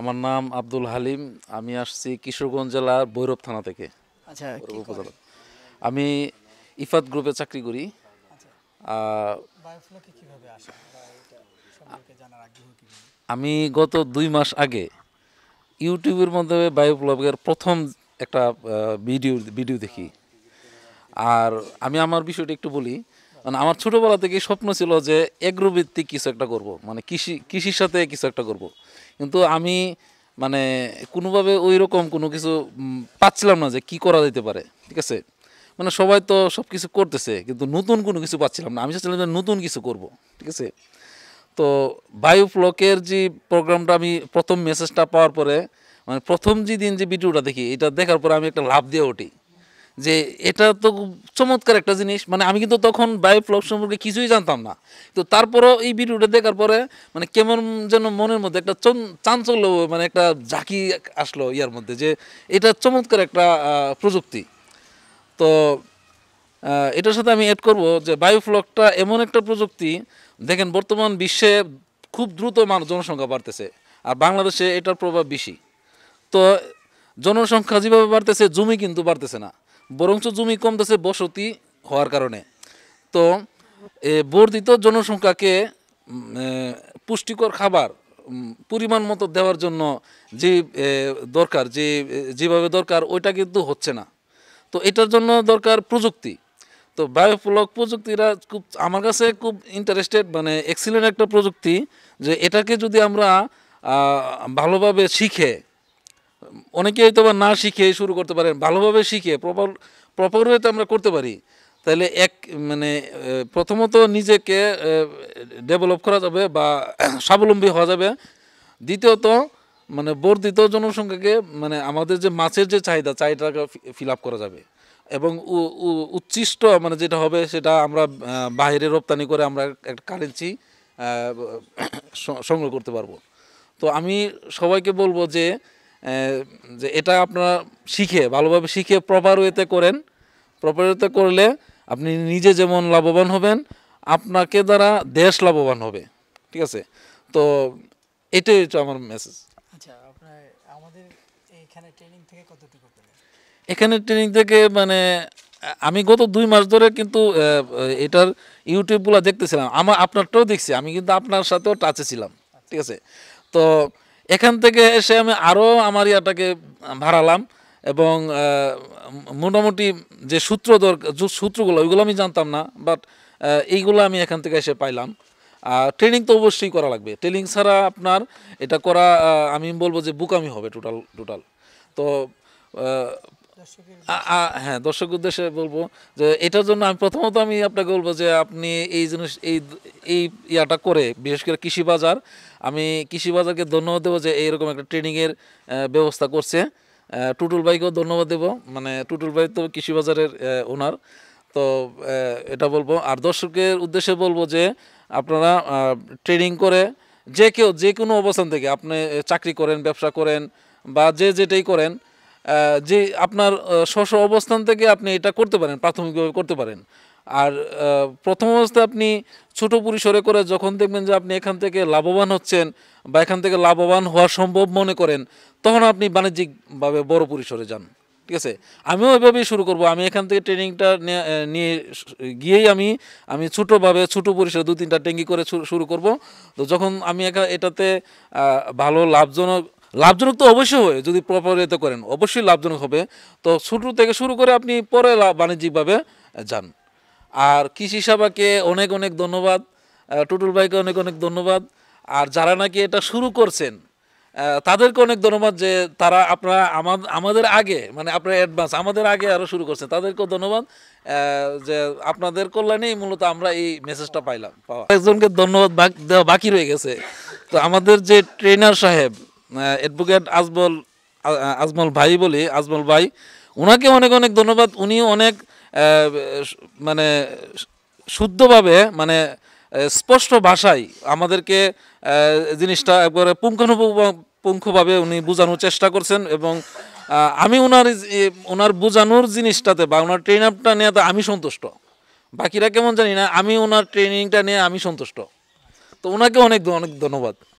আমার নাম আব্দুল হালিম আমি আসছি কিশোরগঞ্জ জেলার বৈরব থানা থেকে আচ্ছা আমি ইফাত গ্রুপে চাকরি করি আচ্ছা। আমি গত দুই মাস আগে ইউটিউবের মাধ্যমে বায়োপ্লবের প্রথম একটা ভিডিও ভিডিও দেখি আর আমি আমার বিষয়টা একটু বলি মানে আমার ছোটোবেলা থেকে স্বপ্ন ছিল যে এগ্রোভিত্তিক কিছু একটা করব মানে কৃষি কৃষির সাথে কিছু একটা করব কিন্তু আমি মানে কোনোভাবে ওই রকম কোনো কিছু পাচ্ছিলাম না যে কি করা যেতে পারে ঠিক আছে মানে সবাই তো সব কিছু করতেছে কিন্তু নতুন কোনো কিছু পাচ্ছিলাম না আমি চাচ্ছিলাম যে নতুন কিছু করব ঠিক আছে তো বায়ু ফ্লকের যে প্রোগ্রামটা আমি প্রথম মেসেজটা পাওয়ার পরে মানে প্রথম যে দিন যে ভিডিওটা দেখি এটা দেখার পরে আমি একটা লাভ দিয়ে উঠি যে এটা তো চমৎকার একটা জিনিস মানে আমি কিন্তু তখন বায়োফ্লপ সম্পর্কে কিছুই জানতাম না তো তারপরও এই ভিডিওটা দেখার পরে মানে কেমন যেন মনের মধ্যে একটা চাঞ্চল্য মানে একটা ঝাঁকি আসলো ইয়ার মধ্যে যে এটা চমৎকার একটা প্রযুক্তি তো এটার সাথে আমি অ্যাড করব যে বায়োফ্লকটা এমন একটা প্রযুক্তি দেখেন বর্তমান বিশ্বে খুব দ্রুত মানুষ জনসংখ্যা বাড়তেছে আর বাংলাদেশে এটার প্রভাব বেশি তো জনসংখ্যা যেভাবে বাড়তেছে জমি কিন্তু বাড়তেছে না বরঞ্চ জমি কমতেছে বসতি হওয়ার কারণে তো বর্ধিত জনসংখ্যাকে পুষ্টিকর খাবার পরিমাণ মতো দেওয়ার জন্য যে দরকার যে যেভাবে দরকার ওইটা কিন্তু হচ্ছে না তো এটার জন্য দরকার প্রযুক্তি তো বায়োফ্লক প্রযুক্তিরা খুব আমার কাছে খুব ইন্টারেস্টেড মানে এক্সিলেন্ট একটা প্রযুক্তি যে এটাকে যদি আমরা ভালোভাবে শিখে হয়তো বা না শিখে শুরু করতে পারে ভালোভাবে শিখে প্রপার প্রপারভাবে তো আমরা করতে পারি তাহলে এক মানে প্রথমত নিজেকে ডেভেলপ করা যাবে বা স্বাবলম্বী হওয়া যাবে দ্বিতীয়ত মানে বর্ধিত জনসংখ্যাকে মানে আমাদের যে মাছের যে চাহিদা চাহিদাকে ফিল আপ করা যাবে এবং উচ্ছিষ্ট মানে যেটা হবে সেটা আমরা বাইরে রপ্তানি করে আমরা একটা কারেন্সি সংগ্রহ করতে পারবো তো আমি সবাইকে বলবো যে যে এটা আপনারা শিখে ভালোভাবে শিখে প্রপার ওয়েতে করেন প্রপার ওয়েতে করলে আপনি নিজে যেমন লাভবান হবেন আপনাকে দ্বারা দেশ লাভবান হবে ঠিক আছে তো এটাই হচ্ছে আমার মেসেজ আচ্ছা আপনার আমাদের এখানে ট্রেনিং থেকে এখানে ট্রেনিং থেকে মানে আমি গত দুই মাস ধরে কিন্তু এটার ইউটিউবগুলো দেখতেছিলাম আমার আপনারটাও দেখছি আমি কিন্তু আপনার সাথেও টাচে ছিলাম ঠিক আছে তো এখান থেকে এসে আমি আরও আমার ইয়াটাকে ভাড়ালাম এবং মোটামুটি যে সূত্র দরকার সূত্রগুলো ওইগুলো আমি জানতাম না বাট এইগুলো আমি এখান থেকে এসে পাইলাম আর ট্রেনিং তো অবশ্যই করা লাগবে ট্রেনিং ছাড়া আপনার এটা করা আমি বলবো যে বুকামি হবে টোটাল টোটাল তো হ্যাঁ দর্শক উদ্দেশ্যে বলবো যে এটার জন্য আমি প্রথমত আমি আপনাকে বলবো যে আপনি এই জিনিস এই এই ইয়াটা করে বিশেষ করে কৃষি বাজার আমি কৃষি বাজারকে ধন্যবাদ দেবো যে এইরকম একটা ট্রেনিংয়ের ব্যবস্থা করছে টুটুল ভাইকেও ধন্যবাদ দেবো মানে টুটুল ভাই তো কৃষি বাজারের ওনার তো এটা বলবো আর দর্শকের উদ্দেশ্যে বলবো যে আপনারা ট্রেনিং করে যে কেউ যে কোনো অবস্থান থেকে আপনি চাকরি করেন ব্যবসা করেন বা যে যেটাই করেন যে আপনার স্বশ অবস্থান থেকে আপনি এটা করতে পারেন প্রাথমিকভাবে করতে পারেন আর প্রথম অবস্থা আপনি ছোটো পরিসরে করে যখন দেখবেন যে আপনি এখান থেকে লাভবান হচ্ছেন বা এখান থেকে লাভবান হওয়া সম্ভব মনে করেন তখন আপনি বাণিজ্যিকভাবে বড় পরিসরে যান ঠিক আছে আমিও এভাবেই শুরু করব আমি এখান থেকে ট্রেনিংটা নিয়ে গিয়েই আমি আমি ছোটোভাবে ছোটো পরিসরে দু তিনটা ট্যাঙ্গি করে শুরু করব তো যখন আমি একা এটাতে ভালো লাভজনক লাভজনক তো অবশ্যই হবে যদি প্রপারিত করেন অবশ্যই লাভজনক হবে তো ছোটো থেকে শুরু করে আপনি পরে বাণিজ্যিকভাবে যান আর কৃষি সেবাকে অনেক অনেক ধন্যবাদ টুটুল ভাইকে অনেক অনেক ধন্যবাদ আর যারা নাকি এটা শুরু করছেন তাদেরকে অনেক ধন্যবাদ যে তারা আপনারা আমাদের আগে মানে আপনার অ্যাডভান্স আমাদের আগে আরও শুরু করছেন তাদেরকেও ধন্যবাদ যে আপনাদের কল্যাণেই মূলত আমরা এই মেসেজটা পাইলাম পাওয়া একজনকে ধন্যবাদ বাকি রয়ে গেছে তো আমাদের যে ট্রেনার সাহেব অ্যাডভোকেট আজমল আজমল ভাই বলি আজমল ভাই ওনাকে অনেক অনেক ধন্যবাদ উনি অনেক মানে শুদ্ধভাবে মানে স্পষ্ট ভাষায় আমাদেরকে জিনিসটা একবারে পুঙ্খানুপ পুঙ্খভাবে উনি বোঝানোর চেষ্টা করছেন এবং আমি ওনার ওনার বোঝানোর জিনিসটাতে বা ওনার ট্রেন আপটা নিয়ে আমি সন্তুষ্ট বাকিরা কেমন জানি না আমি ওনার ট্রেনিংটা নিয়ে আমি সন্তুষ্ট তো ওনাকে অনেক অনেক ধন্যবাদ